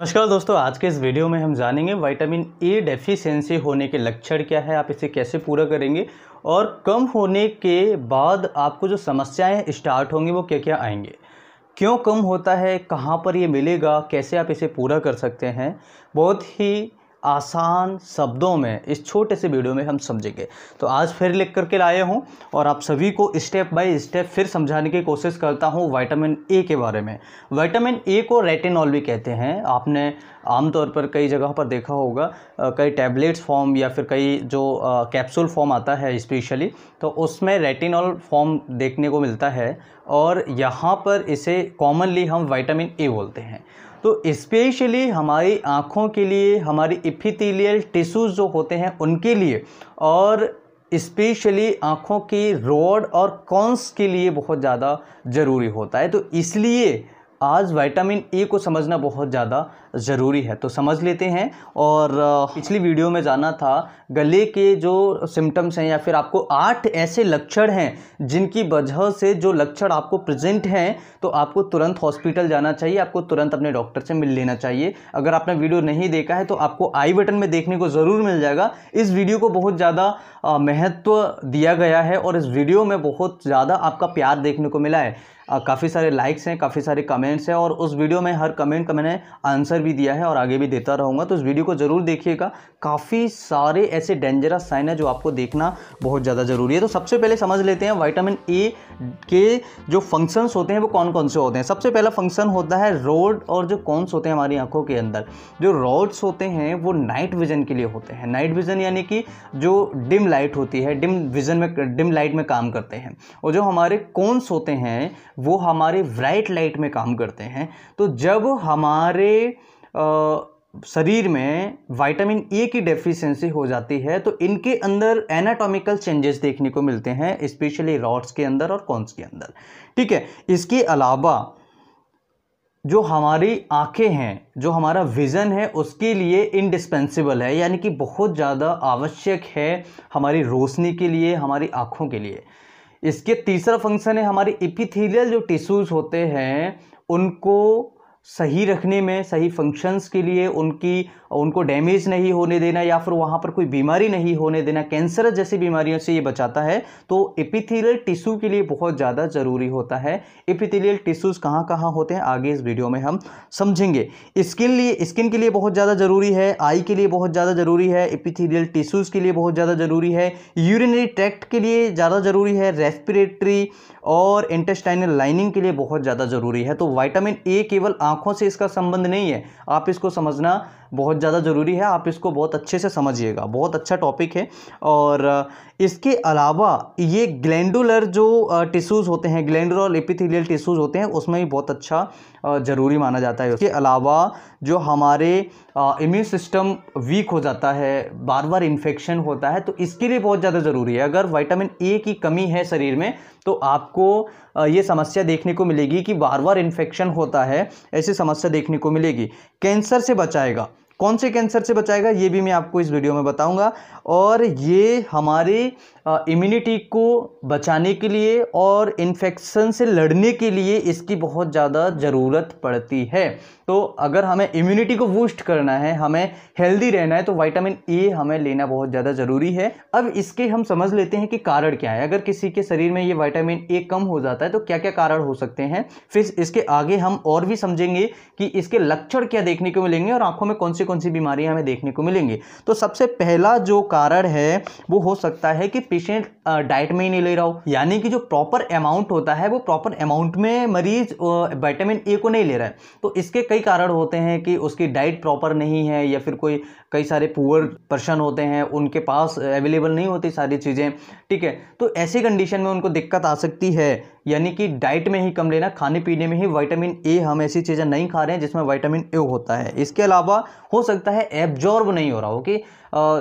नमस्कार दोस्तों आज के इस वीडियो में हम जानेंगे विटामिन ए डेफिशिएंसी होने के लक्षण क्या है आप इसे कैसे पूरा करेंगे और कम होने के बाद आपको जो समस्याएं स्टार्ट होंगी वो क्या क्या आएंगे क्यों कम होता है कहाँ पर ये मिलेगा कैसे आप इसे पूरा कर सकते हैं बहुत ही आसान शब्दों में इस छोटे से वीडियो में हम समझेंगे तो आज फिर लिख करके लाए हूँ और आप सभी को स्टेप बाय स्टेप फिर समझाने की कोशिश करता हूँ वाइटामिन ए के बारे में वाइटामिन ए को रेटिनॉल भी कहते हैं आपने आमतौर पर कई जगह पर देखा होगा कई टैबलेट्स फॉर्म या फिर कई जो कैप्सूल फॉर्म आता है स्पेशली तो उसमें रेटिनॉल फॉर्म देखने को मिलता है और यहाँ पर इसे कॉमनली हम वाइटामिन ए बोलते हैं तो स्पेशली हमारी आँखों के लिए हमारी इपिथेलियल टिश्यूज़ जो होते हैं उनके लिए और स्पेशली आँखों की रोड और कॉन्स के लिए बहुत ज़्यादा ज़रूरी होता है तो इसलिए आज विटामिन ई को समझना बहुत ज़्यादा ज़रूरी है तो समझ लेते हैं और पिछली वीडियो में जाना था गले के जो सिम्टम्स हैं या फिर आपको आठ ऐसे लक्षण हैं जिनकी वजह से जो लक्षण आपको प्रेजेंट हैं तो आपको तुरंत हॉस्पिटल जाना चाहिए आपको तुरंत अपने डॉक्टर से मिल लेना चाहिए अगर आपने वीडियो नहीं देखा है तो आपको आई बटन में देखने को ज़रूर मिल जाएगा इस वीडियो को बहुत ज़्यादा महत्व दिया गया है और इस वीडियो में बहुत ज़्यादा आपका प्यार देखने को मिला है काफ़ी सारे लाइक्स हैं काफ़ी सारे कमेंट्स हैं और उस वीडियो में हर कमेंट का मैंने आंसर भी दिया है और आगे भी देता रहूँगा तो इस वीडियो को ज़रूर देखिएगा काफ़ी सारे ऐसे डेंजरस साइन है जो आपको देखना बहुत ज़्यादा ज़रूरी है तो सबसे पहले समझ लेते हैं वाइटामिन ए के जो फंक्शंस होते हैं वो कौन कौन से होते हैं सबसे पहला फंक्शन होता है रोड और जो कॉन्स होते हैं हमारी आंखों के अंदर जो रोड्स होते हैं वो नाइट विजन के लिए होते हैं नाइट विजन यानी कि जो डिम लाइट होती है डिम विजन में डिम लाइट में काम करते हैं और जो हमारे कॉन्स होते हैं वो हमारे ब्राइट लाइट में काम करते हैं तो जब हमारे शरीर में विटामिन ए की डेफिशिएंसी हो जाती है तो इनके अंदर एनाटॉमिकल चेंजेस देखने को मिलते हैं स्पेशली रॉड्स के अंदर और कॉन्स के अंदर ठीक है इसके अलावा जो हमारी आंखें हैं जो हमारा विज़न है उसके लिए इंडिस्पेंसिबल है यानी कि बहुत ज़्यादा आवश्यक है हमारी रोशनी के लिए हमारी आँखों के लिए इसके तीसरा फंक्शन है हमारे इपिथीलियल जो टिश्यूज़ होते हैं उनको सही रखने में सही फंक्शंस के लिए उनकी उनको डैमेज नहीं होने देना या फिर वहाँ पर कोई बीमारी नहीं होने देना कैंसर जैसी बीमारियों से ये बचाता है तो एपिथेलियल टिश्यू के लिए बहुत ज़्यादा ज़रूरी होता है एपिथेलियल टिश्यूज़ कहाँ कहाँ होते हैं आगे इस वीडियो में हम समझेंगे स्किन लिए स्किन के लिए बहुत ज़्यादा ज़रूरी है आई के लिए बहुत ज़्यादा ज़रूरी है एपिथेलियल टिश्यूज़ के लिए बहुत ज़्यादा ज़रूरी है यूरिनरी ट्रैक्ट के लिए ज़्यादा ज़रूरी है रेस्पिरेटरी और इंटेस्टाइनल लाइनिंग के लिए बहुत ज़्यादा ज़रूरी है तो वाइटामिन ए केवल आँख आंखों से इसका संबंध नहीं है आप इसको समझना बहुत ज़्यादा ज़रूरी है आप इसको बहुत अच्छे से समझिएगा बहुत अच्छा टॉपिक है और इसके अलावा ये ग्लैंडुलर जो टिश्यूज़ होते हैं ग्लैंडुलर एपिथेलियल टिश्यूज़ होते हैं उसमें भी बहुत अच्छा ज़रूरी माना जाता है इसके अलावा जो हमारे इम्यून सिस्टम वीक हो जाता है बार बार इन्फेक्शन होता है तो इसके लिए बहुत ज़्यादा ज़रूरी है अगर वाइटामिन ए की कमी है शरीर में तो आपको ये समस्या देखने को मिलेगी कि बार बार इन्फेक्शन होता है ऐसी समस्या देखने को मिलेगी कैंसर से बचाएगा कौन से कैंसर से बचाएगा ये भी मैं आपको इस वीडियो में बताऊंगा और ये हमारे इम्यूनिटी को बचाने के लिए और इन्फेक्शन से लड़ने के लिए इसकी बहुत ज़्यादा ज़रूरत पड़ती है तो अगर हमें इम्यूनिटी को बूस्ट करना है हमें हेल्दी रहना है तो वाइटामिन ए हमें लेना बहुत ज़्यादा ज़रूरी है अब इसके हम समझ लेते हैं कि कारण क्या है अगर किसी के शरीर में ये वाइटामिन ए कम हो जाता है तो क्या क्या कारण हो सकते हैं फिर इसके आगे हम और भी समझेंगे कि इसके लक्षण क्या देखने को मिलेंगे और आँखों में कौन से कौन सी बीमारियां हमें देखने को मिलेंगी तो सबसे पहला जो कारण है वो हो सकता है कि पेशेंट डाइट में ही नहीं ले रहा हूँ यानी कि जो प्रॉपर अमाउंट होता है वो प्रॉपर अमाउंट में मरीज वाइटामिन ए को नहीं ले रहा है तो इसके कई कारण होते हैं कि उसकी डाइट प्रॉपर नहीं है या फिर कोई कई सारे पुअर पर्सन होते हैं उनके पास अवेलेबल नहीं होती सारी चीज़ें ठीक है तो ऐसी कंडीशन में उनको दिक्कत आ सकती है यानी कि डाइट में ही कम लेना खाने पीने में ही वाइटामिन ए हम ऐसी चीज़ें नहीं खा रहे हैं जिसमें वाइटामिन ए होता है इसके अलावा हो सकता है एब्जॉर्ब नहीं हो रहा हो कि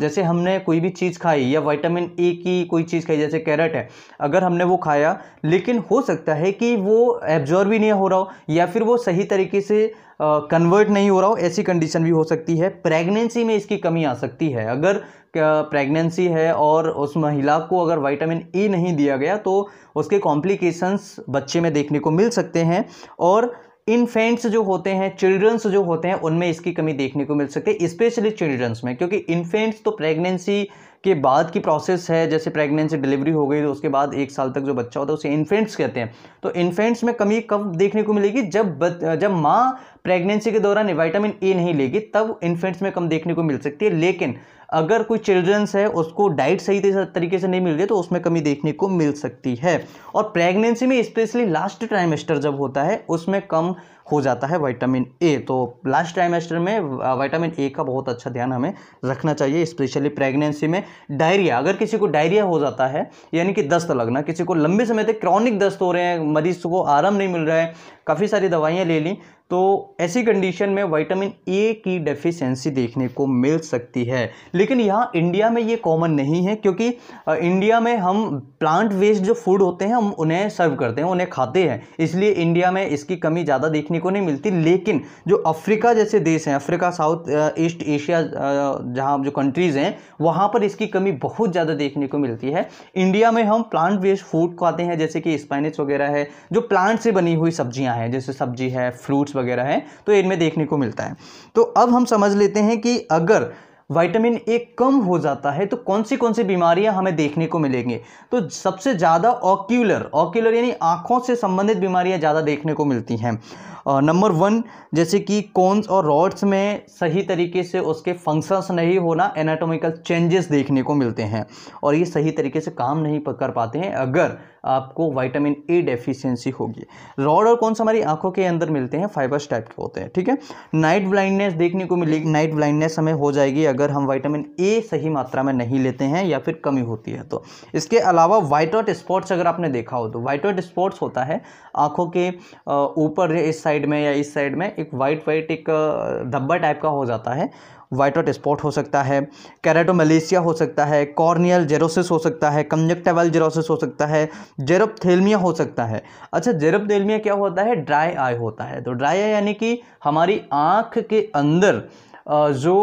जैसे हमने कोई भी चीज़ खाई या विटामिन ए की कोई चीज़ खाई जैसे कैरेट है अगर हमने वो खाया लेकिन हो सकता है कि वो एब्जॉर्व ही नहीं हो रहा हो या फिर वो सही तरीके से कन्वर्ट नहीं हो रहा हो ऐसी कंडीशन भी हो सकती है प्रेगनेंसी में इसकी कमी आ सकती है अगर प्रेगनेंसी है और उस महिला को अगर विटामिन ई नहीं दिया गया तो उसके कॉम्प्लिकेशंस बच्चे में देखने को मिल सकते हैं और इन्फेंट्स जो होते हैं चिल्ड्रंस जो होते हैं उनमें इसकी कमी देखने को मिल सकती है स्पेशली चिल्ड्रंस में क्योंकि इन्फेंट्स तो प्रेगनेंसी के बाद की प्रोसेस है जैसे प्रेगनेंसी डिलीवरी हो गई तो उसके बाद एक साल तक जो बच्चा होता है उसे इन्फेंट्स कहते हैं तो इन्फेंट्स में कमी कब देखने को मिलेगी जब जब माँ प्रेगनेंसी के दौरान विटामिन ए नहीं लेगी तब इन्फेंट्स में कम देखने को मिल सकती है लेकिन अगर कोई चिल्ड्रंस है उसको डाइट सही तरीके से नहीं मिल रही तो उसमें कमी देखने को मिल सकती है और प्रेगनेंसी में स्पेशली लास्ट ट्राइमेस्टर जब होता है उसमें कम हो जाता है वाइटामिन ए तो लास्ट ट्राइमेस्टर में वाइटामिन ए का बहुत अच्छा ध्यान हमें रखना चाहिए स्पेशली प्रेगनेंसी में डायरिया अगर किसी को डायरिया हो जाता है यानी कि दस्त लगना किसी को लंबे समय तक क्रॉनिक दस्त हो रहे हैं मरीज को आराम नहीं मिल रहा है काफ़ी सारी दवाइयाँ ले लीं तो ऐसी कंडीशन में विटामिन ए की डेफिशिएंसी देखने को मिल सकती है लेकिन यहाँ इंडिया में ये कॉमन नहीं है क्योंकि इंडिया में हम प्लांट वेस्ट जो फूड होते हैं हम उन्हें सर्व करते हैं उन्हें खाते हैं इसलिए इंडिया में इसकी कमी ज़्यादा देखने को नहीं मिलती लेकिन जो अफ्रीका जैसे देश हैं अफ्रीका साउथ ईस्ट एशिया जहाँ जो कंट्रीज़ हैं वहाँ पर इसकी कमी बहुत ज़्यादा देखने को मिलती है इंडिया में हम प्लांट वेस्ट फूड खाते हैं जैसे कि स्पाइनच वगैरह है जो प्लांट से बनी हुई सब्जियाँ हैं जैसे सब्जी है फ्रूट्स वगैरह है तो इनमें देखने को मिलता है तो अब हम समझ लेते हैं कि अगर विटामिन ए कम हो जाता है तो कौन सी कौन सी बीमारियां हमें देखने को मिलेंगी तो सबसे ज़्यादा ऑक्यूलर ऑक्यूलर यानी आँखों से संबंधित बीमारियां ज़्यादा देखने को मिलती हैं नंबर वन जैसे कि कॉन्स और रॉड्स में सही तरीके से उसके फंक्शंस नहीं होना एनाटोमिकल चेंजेस देखने को मिलते हैं और ये सही तरीके से काम नहीं कर पाते हैं अगर आपको वाइटामिन ए डेफिशिएंसी होगी रॉड और कौन सा हमारी आंखों के अंदर मिलते हैं फाइबर्स टाइप के होते हैं ठीक है नाइट ब्लाइंडनेस देखने को मिलेगी नाइट ब्लाइंडनेस हमें हो जाएगी अगर हम वाइटामिन ए सही मात्रा में नहीं लेते हैं या फिर कमी होती है तो इसके अलावा वाइट आउट स्पॉट्स अगर आपने देखा हो तो वाइट आउट स्पॉट्स होता है आँखों के ऊपर इस साइड में या इस साइड में एक वाइट वाइट एक धब्बा टाइप का हो जाता है वाइट वाइट स्पॉट हो सकता है कैरेटोमलेशिया हो सकता है कॉर्नियल जेरोसिस हो सकता है कंजक्टावल जेरोसिस हो सकता है जेरोपथेलमिया हो सकता है अच्छा जेरोपथेलमिया क्या होता है ड्राई आई होता है तो ड्राई आई यानी कि हमारी आँख के अंदर जो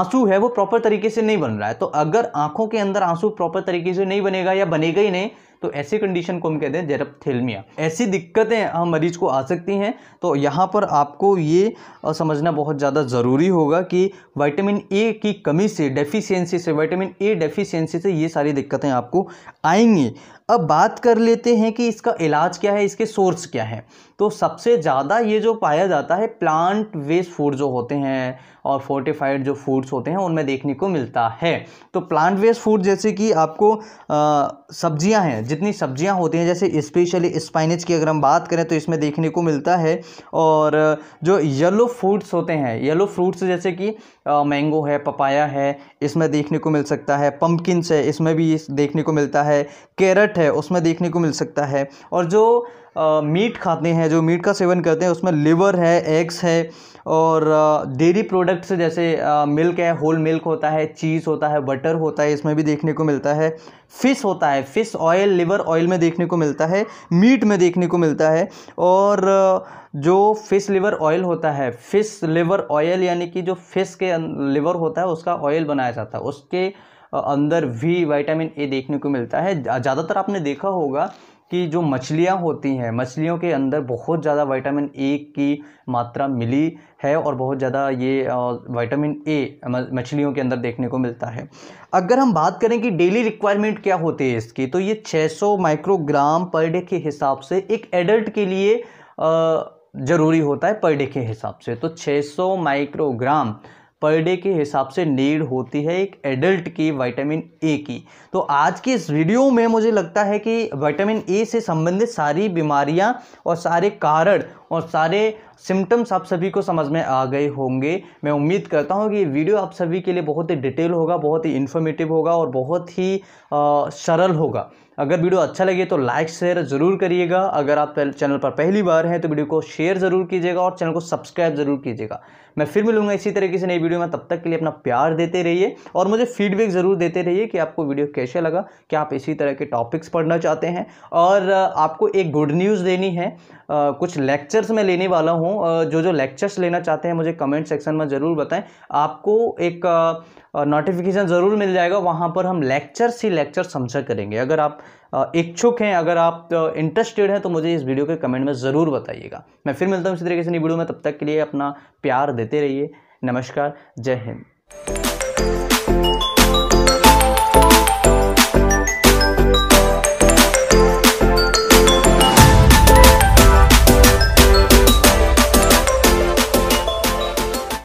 आंसू है वो प्रॉपर तरीके से नहीं बन रहा है तो अगर आंखों के अंदर आंसू प्रॉपर तरीके से नहीं बनेगा या बनेगा ही नहीं तो ऐसी कंडीशन को हम कहते हैं जेरपथेलमिया ऐसी दिक्कतें हम मरीज को आ सकती हैं तो यहाँ पर आपको ये समझना बहुत ज़्यादा ज़रूरी होगा कि वाइटामिन ए की कमी से डेफिशिएंसी से वाइटामिन ए डेफिशिएंसी से ये सारी दिक्कतें आपको आएंगी अब बात कर लेते हैं कि इसका इलाज क्या है इसके सोर्स क्या है तो सबसे ज़्यादा ये जो पाया जाता है प्लांट वेस्ट फूड जो होते हैं और फोर्टिफाइड जो फूड्स होते हैं उनमें देखने को मिलता है तो प्लांट वेस्ट फूड जैसे कि आपको सब्जियां हैं जितनी सब्जियां होती हैं जैसे स्पेशली स्पाइनिज की अगर हम बात करें तो इसमें देखने को मिलता है और जो येलो फ्रूट्स होते हैं येलो फ्रूट्स जैसे कि मैंगो है पपाया है इसमें देखने को मिल सकता है पम्पकिनस है इसमें भी देखने को मिलता है कैरेट है उसमें देखने को मिल सकता है और जो मीट खाते हैं जो मीट का सेवन करते हैं उसमें लिवर है एग्स है और डेयरी प्रोडक्ट्स जैसे मिल्क है होल मिल्क होता है चीज़ होता है बटर होता है इसमें भी देखने को मिलता है फ़िश होता है फ़िश ऑयल लिवर ऑयल में देखने को मिलता है मीट में देखने को मिलता है और जो फ़िश लिवर ऑयल होता है फ़िश लिवर ऑयल यानी कि जो फ़िश के अं-, लिवर होता है उसका ऑयल बनाया जाता है उसके अंदर भी विटामिन ए देखने को मिलता है ज़्यादातर आपने देखा होगा कि जो मछलियाँ होती हैं मछलियों के अंदर बहुत ज़्यादा वाइटामिन ए की मात्रा मिली है और बहुत ज़्यादा ये वाइटामिन ए मछलियों के अंदर देखने को मिलता है अगर हम बात करें कि डेली रिक्वायरमेंट क्या होती है इसकी तो ये 600 माइक्रोग्राम पर डे के हिसाब से एक एडल्ट के लिए ज़रूरी होता है पर डे के हिसाब से तो 600 माइक्रोग्राम पर डे के हिसाब से नीड होती है एक एडल्ट की विटामिन ए की तो आज की इस वीडियो में मुझे लगता है कि विटामिन ए से संबंधित सारी बीमारियां और सारे कारण और सारे सिम्टम्स आप सभी को समझ में आ गए होंगे मैं उम्मीद करता हूं कि ये वीडियो आप सभी के लिए बहुत ही डिटेल होगा बहुत ही इन्फॉर्मेटिव होगा और बहुत ही सरल होगा अगर वीडियो अच्छा लगे तो लाइक शेयर ज़रूर करिएगा अगर आप चैनल पर पहली बार हैं तो वीडियो को शेयर ज़रूर कीजिएगा और चैनल को सब्सक्राइब ज़रूर कीजिएगा मैं फिर मिलूंगा इसी तरीके से नई वीडियो में तब तक के लिए अपना प्यार देते रहिए और मुझे फीडबैक ज़रूर देते रहिए कि आपको वीडियो कैसे लगा क्या आप इसी तरह के टॉपिक्स पढ़ना चाहते हैं और आपको एक गुड न्यूज़ देनी है कुछ लेक्चर्स मैं लेने वाला हूँ जो जो लेक्चर्स लेना चाहते हैं मुझे कमेंट सेक्शन में ज़रूर बताएँ आपको एक नोटिफिकेशन ज़रूर मिल जाएगा वहाँ पर हम लेक्चर्स ही लेक्चर समझा करेंगे अगर आप इच्छुक हैं अगर आप इंटरेस्टेड हैं तो मुझे इस वीडियो के कमेंट में ज़रूर बताइएगा मैं फिर मिलता हूँ इसी तरीके से नहीं वीडियो में तब तक के लिए अपना प्यार देते रहिए नमस्कार जय हिंद